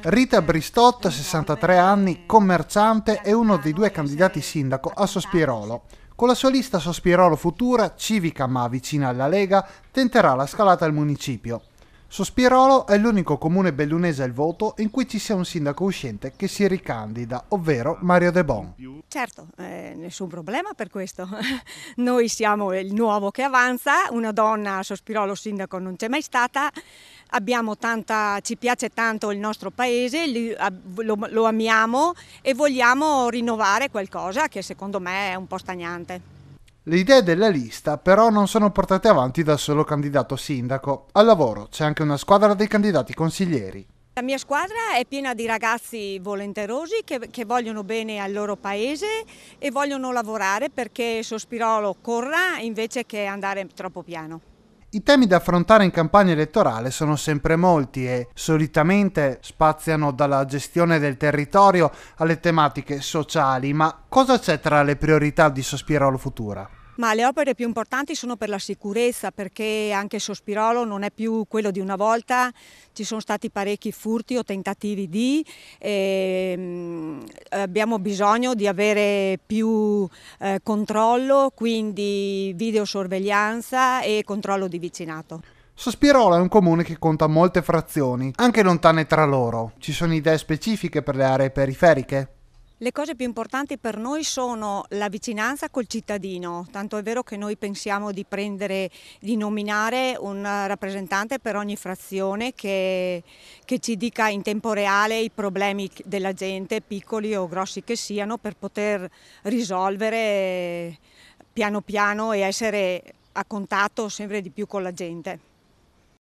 Rita Bristotto, 63 anni, commerciante, è uno dei due candidati sindaco a Sospirolo. Con la sua lista Sospirolo Futura, civica ma vicina alla Lega, tenterà la scalata al municipio. Sospirolo è l'unico comune bellunese al voto in cui ci sia un sindaco uscente che si ricandida, ovvero Mario De Bon. Certo, eh, nessun problema per questo. Noi siamo il nuovo che avanza, una donna a Sospirolo sindaco non c'è mai stata, tanta, ci piace tanto il nostro paese, lo, lo amiamo e vogliamo rinnovare qualcosa che secondo me è un po' stagnante. Le idee della lista però non sono portate avanti dal solo candidato sindaco. Al lavoro c'è anche una squadra dei candidati consiglieri. La mia squadra è piena di ragazzi volenterosi che, che, vogliono bene al loro paese e vogliono lavorare perché Sospirolo corra invece che andare troppo piano. I temi da affrontare in campagna elettorale sono sempre molti e solitamente spaziano dalla gestione del territorio alle tematiche sociali, ma cosa c'è tra le priorità di Sospirolo Futura? Ma le opere più importanti sono per la sicurezza, perché anche Sospirolo non è più quello di una volta, ci sono stati parecchi furti o tentativi di, eh, abbiamo bisogno di avere più eh, controllo, quindi videosorveglianza e controllo di vicinato. Sospirola è un comune che conta molte frazioni, anche lontane tra loro. Ci sono idee specifiche per le aree periferiche? Le cose più importanti per noi sono la vicinanza col cittadino, tanto è vero che noi pensiamo di, prendere, di nominare un rappresentante per ogni frazione che, che, ci dica in tempo reale i problemi della gente, piccoli o grossi che siano, per poter risolvere eh, piano piano e essere a contatto sempre di più con la gente.